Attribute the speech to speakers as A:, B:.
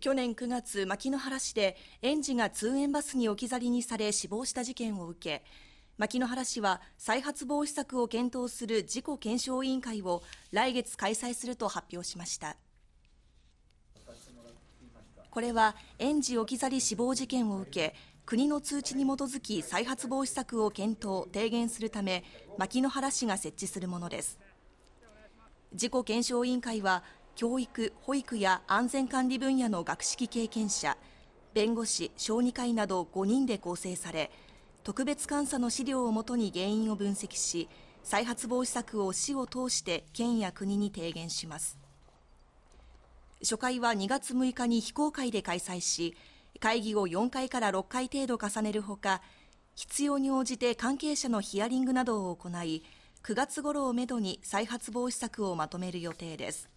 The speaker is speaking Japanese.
A: 去年9月、牧之原市で園児が通園バスに置き去りにされ死亡した事件を受け、牧之原市は再発防止策を検討する事故検証委員会を来月開催すると発表しました。これは園児置き去り死亡事件を受け、国の通知に基づき再発防止策を検討・提言するため、牧之原市が設置するものです。事故検証委員会は教育・保育や安全管理分野の学識経験者、弁護士、小児科医など5人で構成され、特別監査の資料をもとに原因を分析し、再発防止策を市を通して県や国に提言します。初回は2月6日に非公開で開催し、会議を4回から6回程度重ねるほか、必要に応じて関係者のヒアリングなどを行い、9月頃をめどに再発防止策をまとめる予定です。